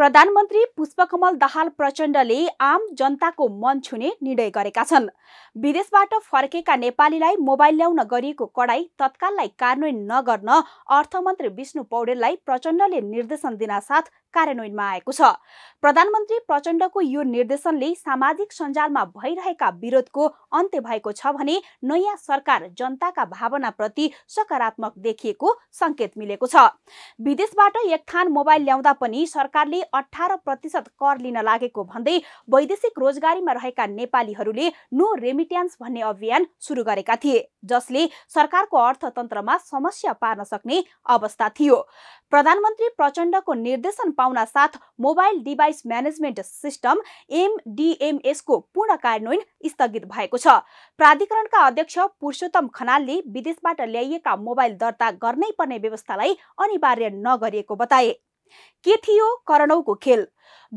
प्रधानमन्त्री पुष्पकमल दाहाल प्रचण्डले आम जनताको मन छुने निर्णय गरेका छन् विदेशबाट फर्केका नेपालीलाई मोबाइल ल्याउन गरिएको कडाई तत्काललाई कार्यान्वयन नगर्न अर्थमन्त्री विष्णु पौडेललाई प्रचण्डले निर्देशन दिनासाथ कार्यान्वयनमा आएको छ प्रधानमन्त्री प्रचण्डको यो निर्देशनले सामाजिक सञ्जालमा भइरहेका विरोधको अन्त्य भएको छ भने नयाँ सरकार जनताका भावनाप्रति सकारात्मक देखिएको सङ्केत मिलेको छ विदेशबाट एक थान मोबाइल ल्याउँदा पनि सरकारले अठार प्रतिशत कर लिन लागेको भन्दै वैदेशिक रोजगारीमा रहेका नेपालीहरूले नो रेमिट्यान्स भन्ने अभियान सुरु गरेका थिए जसले सरकारको अर्थतन्त्रमा समस्या पार्न सक्ने अवस्था थियो प्रधानमन्त्री प्रचण्डको निर्देशन पाउन साथ मोबाइल डिभाइस म्यानेजमेन्ट सिस्टम एमडिएमएसको पूर्ण कार्यान्वयन स्थगित भएको छ प्राधिकरणका अध्यक्ष पुरुषोत्तम खनालले विदेशबाट ल्याइएका मोबाइल दर्ता गर्नै पर्ने व्यवस्थालाई अनिवार्य नगरिएको बताए के थियो करणौको खेल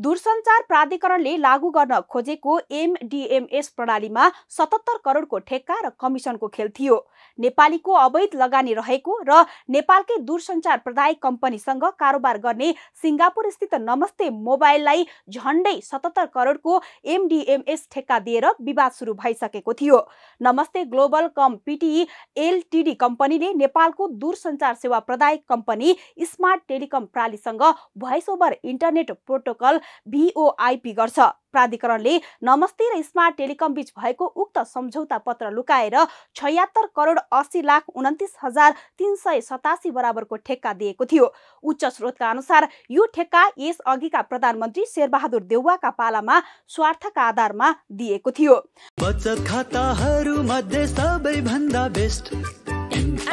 दूरसञ्चार प्राधिकरणले लागू गर्न खोजेको एमडिएमएस प्रणालीमा सतहत्तर करोडको ठेक्का र कमिसनको खेल थियो नेपालीको अवैध लगानी रहेको र नेपालकै दूरसञ्चार प्रदायक कम्पनीसँग कारोबार गर्ने सिङ्गापुर स्थित नमस्ते मोबाइललाई झन्डै सतहत्तर करोडको एमडिएमएस ठेक्का दिएर विवाद सुरु भइसकेको थियो नमस्ते ग्लोबल कम पिटिई एलटिडी कम्पनीले नेपालको दूरसञ्चार सेवा प्रदायक कम्पनी स्मार्ट टेलिकम प्रालीसँग भोइस ओभर इन्टरनेट प्रोटोकल नकल भिओआइपी गर्छ प्राधिकरणले नमस्ते र स्मार्ट टेलिकम बीच भएको उक्त सम्झौता पत्र लुकाएर छयत्तर करोड अस्सी लाख उन्तिस हजार तिन सय सतासी बराबरको ठेक्का दिएको थियो उच्च स्रोतका अनुसार यो ठेक्का यस अघिका प्रधानमन्त्री शेरबहादुर देउवाका पालामा स्वार्थका आधारमा दिएको थियो बचत खाताहरू मध्ये सबैभन्दा बेस्ट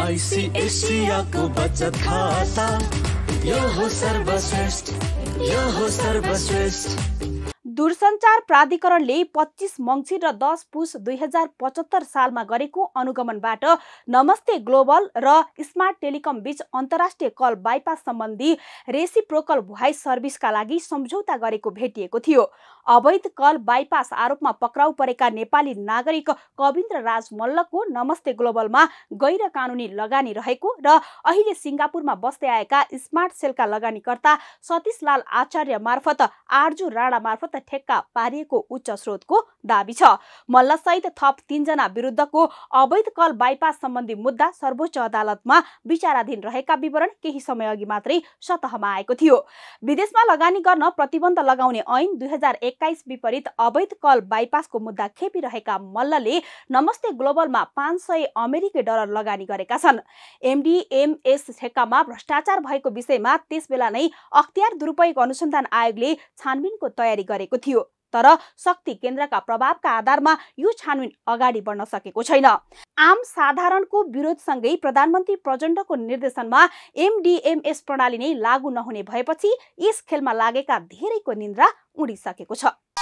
एसियाको बचत खाता यो हो सर्वश्रेष्ठ यो हो सर्वश्रेष्ठ दूरसञ्चार प्राधिकरणले पच्चिस मङ्सिर र दस पुस दुई हजार पचहत्तर सालमा गरेको अनुगमनबाट नमस्ते ग्लोबल र स्मार्ट टेलिकम बीच अन्तर्राष्ट्रिय कल बाइपास सम्बन्धी रेसिप्रोकल भोइस सर्भिसका लागि सम्झौता गरेको भेटिएको थियो अवैध कल बाइपास आरोपमा पक्राउ परेका नेपाली नागरिक कविन्द्र राज मल्लको नमस्ते ग्लोबलमा गैर कानुनी लगानी रहेको र अहिले सिङ्गापुरमा बस्दै आएका स्मार्ट सेलका लगानीकर्ता सतीश लाल आचार्य मार्फत आर्जु राणा मार्फत ठेक्का पारिएको उच्च स्रोतको दावी छ मल्लसहित थप तीनजना विरुद्धको अवैध कल बाइपास सम्बन्धी मुद्दा सर्वोच्च अदालतमा विचाराधीन रहेका विवरण केही समय अघि मात्रै सतहमा आएको थियो विदेशमा लगानी गर्न प्रतिबन्ध लगाउने ऐन दुई हजार एक्काइस विपरीत अवैध कल बाइपासको मुद्दा खेपिरहेका मल्लले नमस्ते ग्लोबलमा पाँच सय अमेरिकी डलर लगानी गरेका छन् एमडिएमएस ठेक्कामा भ्रष्टाचार भएको विषयमा त्यसबेला नै अख्तियार दुरुपयोग अनुसन्धान आयोगले छानबिनको तयारी गरेको गरिएको थियो तर शक्ति केन्द्रका प्रभावका आधारमा यो छानबिन अगाडि बढ्न सकेको छैन आम साधारणको विरोधसँगै प्रधानमन्त्री प्रचण्डको निर्देशनमा एमडिएमएस प्रणाली नै लागू नहुने भएपछि यस खेलमा लागेका धेरैको निन्द्रा उडिसकेको छ